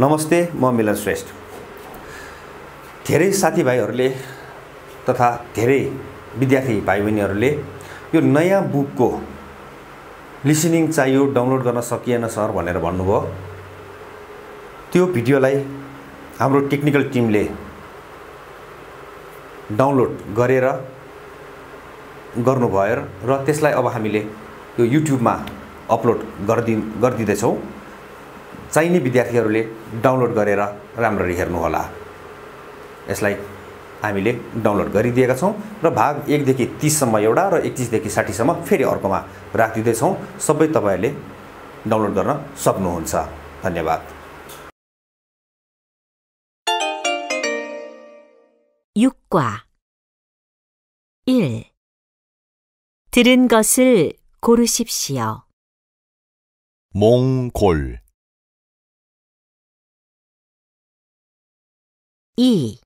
नमस्ते म मिलन श्रेष्ठ धेरै साथीभाइहरूले तथा धेरै विद्यार्थी भाइ बहिनीहरूले यो नयाँ बुकको लिसनिङ चाहियो डाउनलोड गर्न सकिएन सर भनेर भन्नुभयो त्यो भिडियोलाई हाम्रो टेक्निकल टिमले डाउनलोड गरेर गर्नुभयो र त्यसलाई अब हामीले यो युट्युबमा अपलोड गरिदि गरिदिँदैछौँ चाहिने विद्यार्थीहरूले डाउनलोड गरेर राम्ररी हेर्नुहोला यसलाई हामीले डाउनलोड गरिदिएका छौँ र भाग एकदेखि तिससम्म एउटा र एकतिसदेखि साठीसम्म फेरि अर्कोमा राखिदिँदैछौँ सबै तपाईँहरूले डाउनलोड गर्न सक्नुहुन्छ धन्यवाद युक्वा 1. 들은 것을 고르십시오. 몽골 2.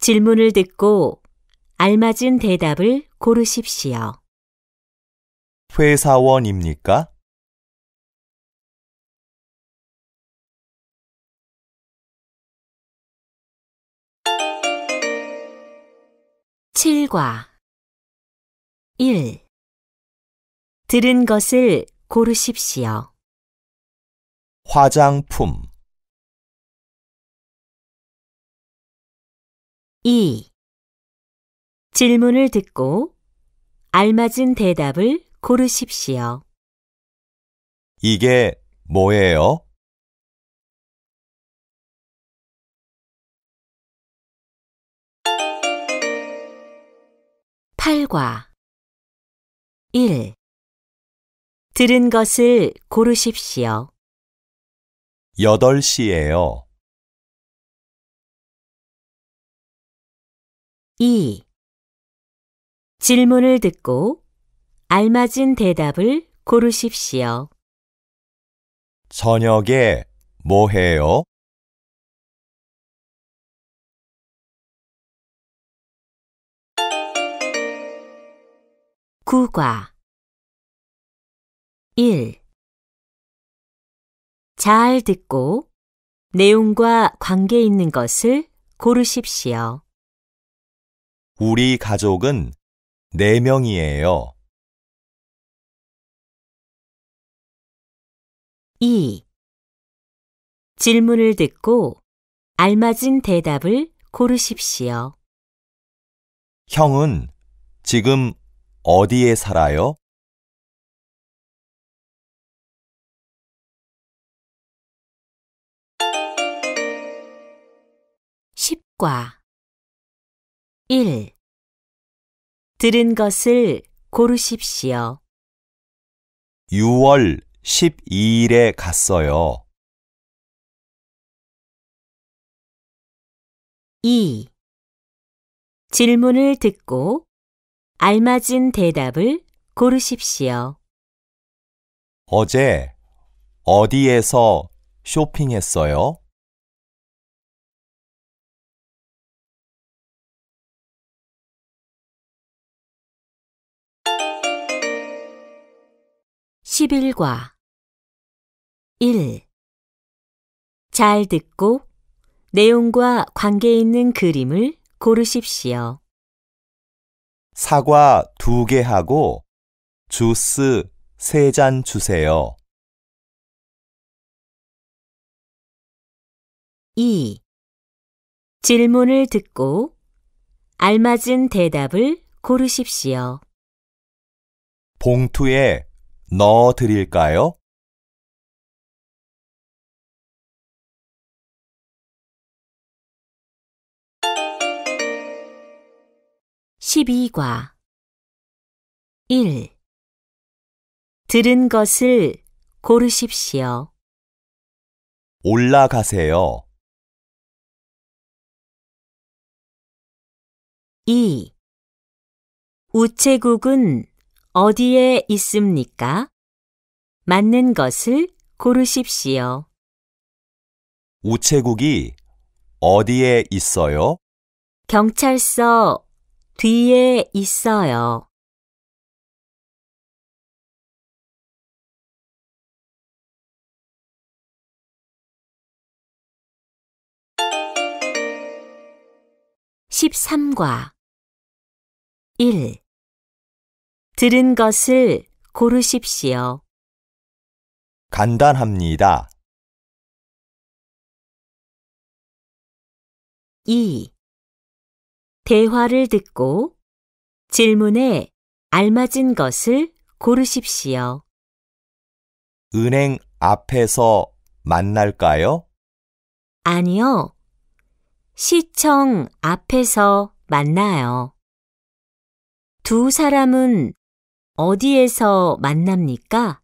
질문을 듣고 알맞은 대답을 고르십시오. 회사원입니까? 칠과 1. 들은 것을 고르십시오. 화장품 2. 질문을 듣고 알맞은 대답을 고르십시오. 이게 뭐예요? 8과 1. 들은 것을 고르십시오. 8시예요. 2. 질문을 듣고 알맞은 대답을 고르십시오. 저녁에 뭐 해요? 구과 1. 잘 듣고 내용과 관계 있는 것을 고르십시오. 우리 가족은 네명이에요 2. 질문을 듣고 알맞은 대답을 고르십시오. 형은 지금 어디에 살아요? 10과 1. 들은 것을 고르십시오. 6월 12일에 갔어요. 2. 질문을 듣고 알맞은 대답을 고르십시오. 어제 어디에서 쇼핑했어요? 11과 1. 잘 듣고 내용과 관계 있는 그림을 고르십시오. 사과 두 개 하고 주스 세 잔 주세요. 2. 질문을 듣고 알맞은 대답을 고르십시오. 봉투에 넣어 드릴까요? (12과) (1) 들은 것을 고르십시오. 올라가세요. 2. 우체국은 어디에 있습니까? 맞는 것을 고르십시오. 우체국이 어디에 있어요? 경찰서 뒤에 있어요. 십삼과 일 들은 것을 고르십시오. 간단합니다. 2. 대화를 듣고 질문에 알맞은 것을 고르십시오. 은행 앞에서 만날까요? 아니요. 시청 앞에서 만나요. 두 사람은 어디에서 만납니까?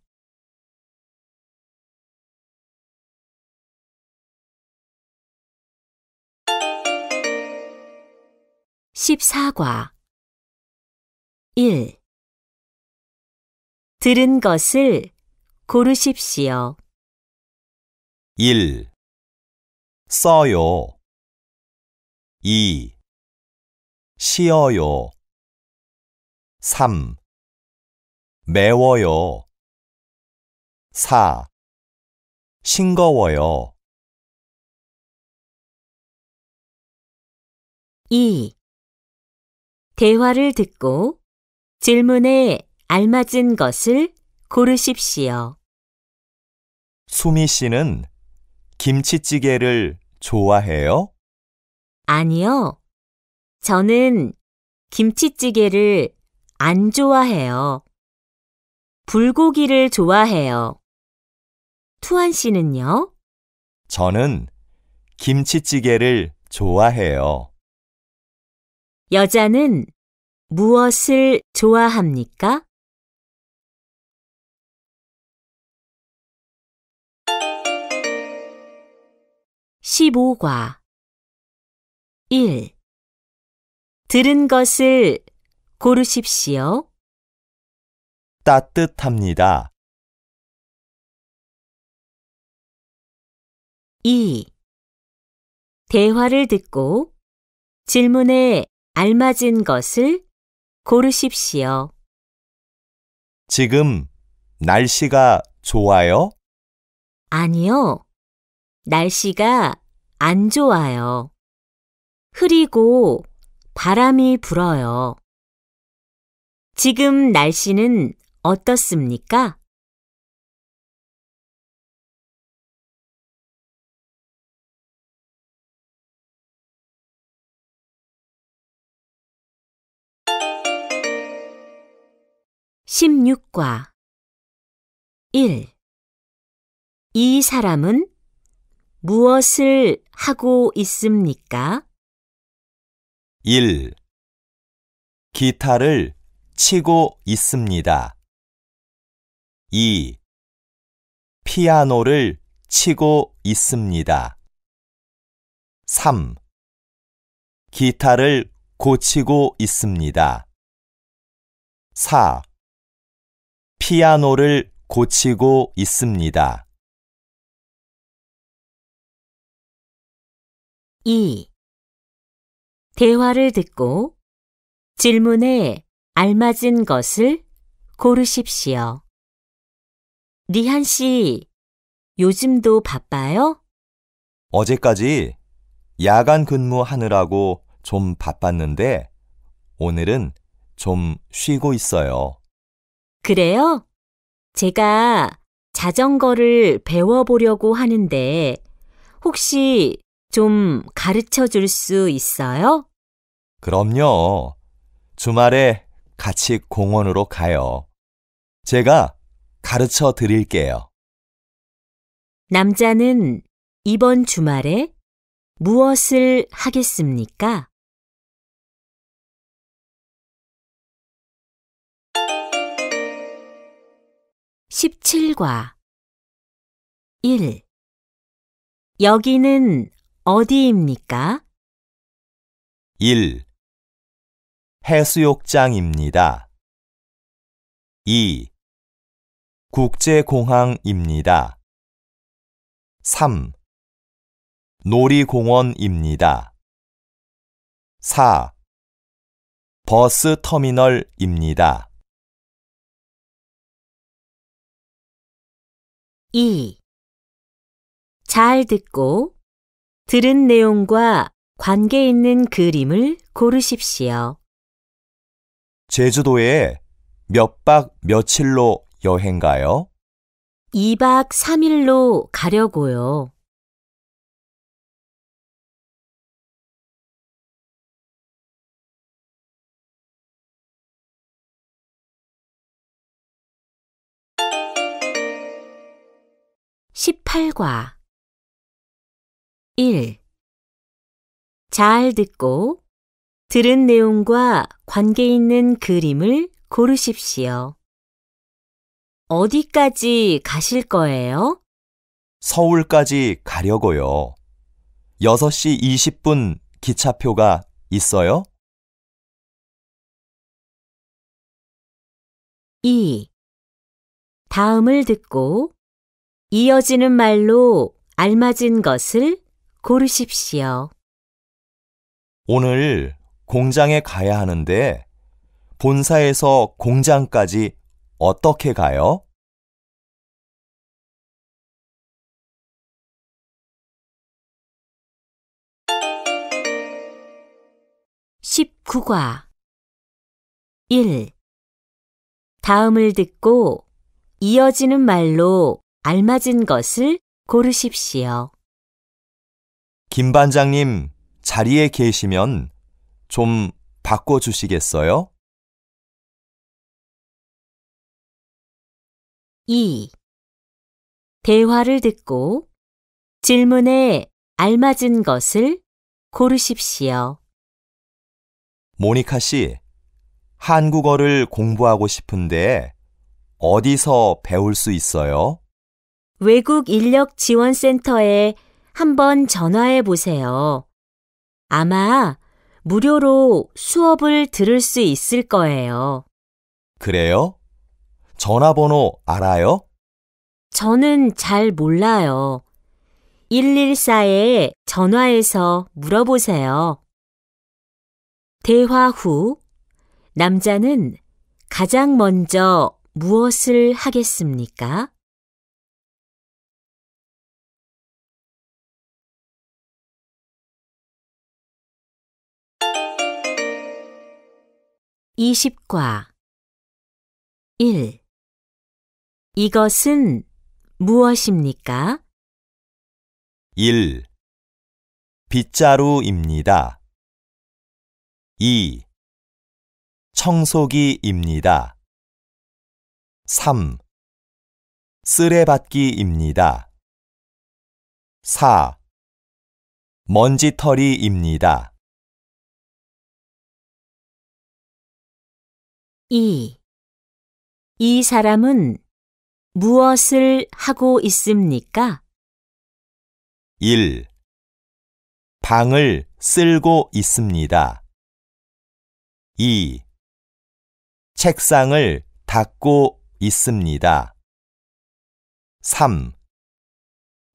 1 4과 1. 들은 것을 고르십시오. 1. 써요. 2. 쉬어요. 3. 매워요. 4. 싱거워요. 2. 대화를 듣고 질문에 알맞은 것을 고르십시오. 수미 씨는 김치찌개를 좋아해요? 아니요. 저는 김치찌개를 안 좋아해요. 불고기를 좋아해요. 투안 씨는요? 저는 김치찌개를 좋아해요. 여자는 무엇을 좋아합니까? (15과) (1) 들은 것을 고르십시오. 따뜻합니다. 2. 대화를 듣고 질문에 알맞은 것을 고르십시오. 지금 날씨가 좋아요? 아니요. 날씨가 안 좋아요. 흐리고 바람이 불어요. 지금 날씨는 어떻습니까? (16과) (1) 이 사람은 무엇을 하고 있습니까? 1. 기타를 치고 있습니다. 2. 피아노를 치고 있습니다. 3. 기타를 고치고 있습니다. 4. 피아노를 고치고 있습니다. 2. 대화를 듣고 질문에 알맞은 것을 고르십시오. 니한 씨, 요즘도 바빠요? 어제까지 야간 근무하느라고 좀 바빴는데 오늘은 좀 쉬고 있어요. 그래요? 제가 자전거를 배워보려고 하는데 혹시 좀 가르쳐 줄 수 있어요? 그럼요. 주말에 같이 공원으로 가요. 제가 가르쳐 드릴게요. 남자는 이번 주말에 무엇을 하겠습니까? (17과) (1) 여기는 어디입니까? 1. 해수욕장입니다. 2. 국제공항입니다. 3. 놀이공원입니다. 4. 버스터미널입니다. 2. 잘 듣고 들은 내용과 관계 있는 그림을 고르십시오. 제주도에 몇 박 며칠로 여행 가요? 2박 3일로 가려고요. (18과) (1) 잘 듣고 들은 내용과 관계 있는 그림을 고르십시오. 어디까지 가실 거예요? 서울까지 가려고요. 6시 20분 기차표가 있어요? 2. 다음을 듣고 이어지는 말로 알맞은 것을 고르십시오. 오늘 공장에 가야 하는데 본사에서 공장까지 어떻게 가요? 1 9과 1. 다음을 듣고 이어지는 말로 알맞은 것을 고르십시오. 김 반장님, 자리에 계시면 좀 바꿔주시겠어요? 2. 대화를 듣고 질문에 알맞은 것을 고르십시오. 모니카 씨, 한국어를 공부하고 싶은데 어디서 배울 수 있어요? 외국 인력 지원 센터에 한번 전화해 보세요. 아마 무료로 수업을 들을 수 있을 거예요. 그래요? 전화번호 알아요? 저는 잘 몰라요. 114에 전화해서 물어보세요. 대화 후 남자는 가장 먼저 무엇을 하겠습니까? 이십과 1. 이것은 무엇입니까? 1. 빗자루입니다. 2. 청소기입니다. 3. 쓰레받기입니다. 4. 먼지털이입니다. 2. 이 사람은 무엇을 하고 있습니까? 1. 방을 쓸고 있습니다. 2. 책상을 닦고 있습니다. 3.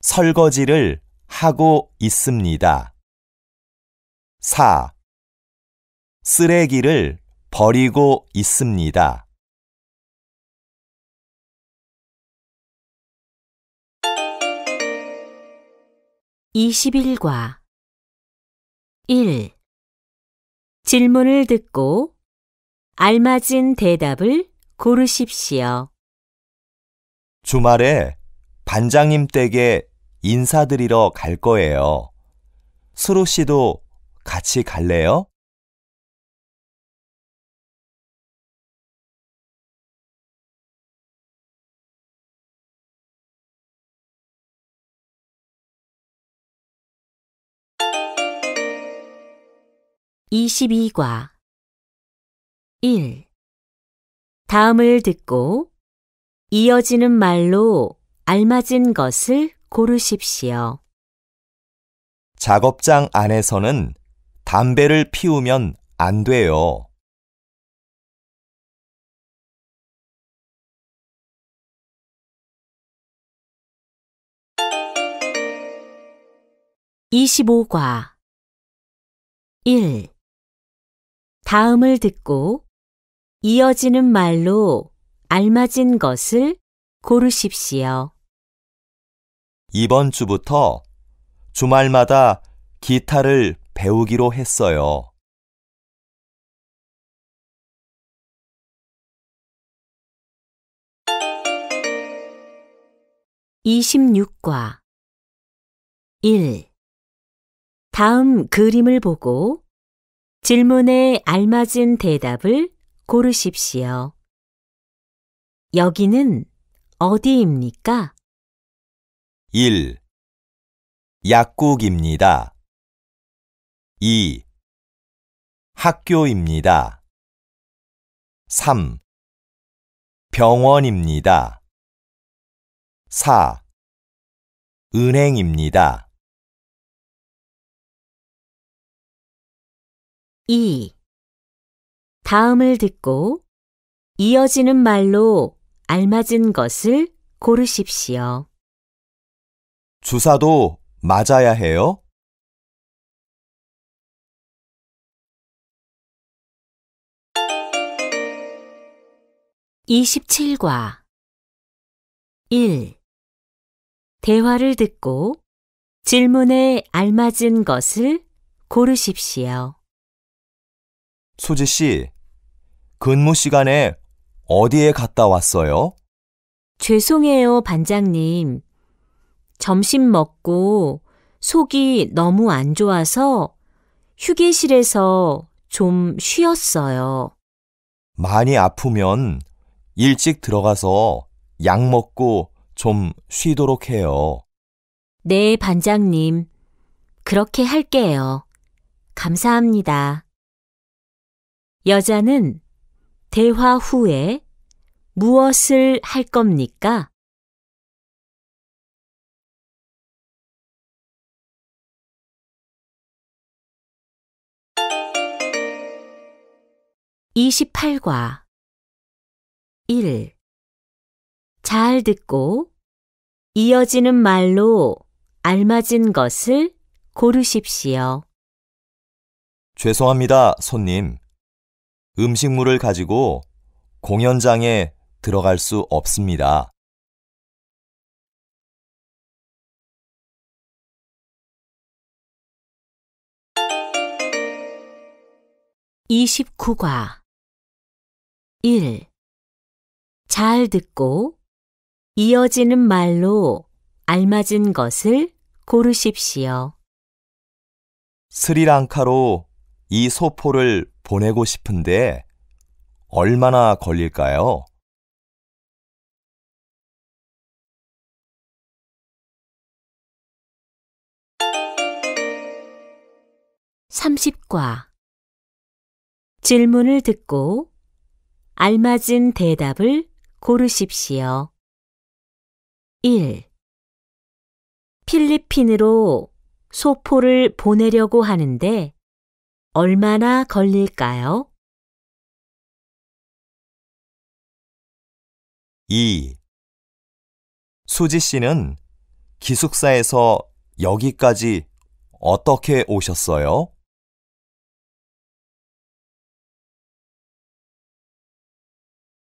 설거지를 하고 있습니다. 4. 쓰레기를 버리고 있습니다. 21과 1. 질문을 듣고 알맞은 대답을 고르십시오. 주말에 반장님 댁에 인사드리러 갈 거예요. 수로 씨도 같이 갈래요? 22과 1. 다음을 듣고 이어지는 말로 알맞은 것을 고르십시오. 작업장 안에서는 담배를 피우면 안 돼요. (25과) (1) 다음을 듣고 이어지는 말로 알맞은 것을 고르십시오. 이번 주부터 주말마다 기타를 배우기로 했어요. (26과) (1) 다음 그림을 보고 질문에 알맞은 대답을 고르십시오. 여기는 어디입니까? 1. 약국입니다. 2. 학교입니다. 3. 병원입니다. 4. 은행입니다. 2. 다음을 듣고 이어지는 말로 알맞은 것을 고르십시오. 주사도 맞아야 해요? (27과) (1) 대화를 듣고 질문에 알맞은 것을 고르십시오. 수지 씨, 근무 시간에 어디에 갔다 왔어요? 죄송해요, 반장님. 점심 먹고 속이 너무 안 좋아서 휴게실에서 좀 쉬었어요. 많이 아프면 일찍 들어가서 약 먹고 좀 쉬도록 해요. 네, 반장님. 그렇게 할게요. 감사합니다. 여자는 대화 후에 무엇을 할 겁니까? (28과) (1) 잘 듣고 이어지는 말로 알맞은 것을 고르십시오. 죄송합니다, 손님. 음식물을 가지고 공연장에 들어갈 수 없습니다. (29과) (1) 잘 듣고 이어지는 말로 알맞은 것을 고르십시오. 스리랑카로 이 소포를 보내고 싶은데 얼마나 걸릴까요? (30과) 질문을 듣고 알맞은 대답을 고르십시오. 1. 필리핀으로 소포를 보내려고 하는데 얼마나 걸릴까요? 2. 수지 씨는 기숙사에서 여기까지 어떻게 오셨어요?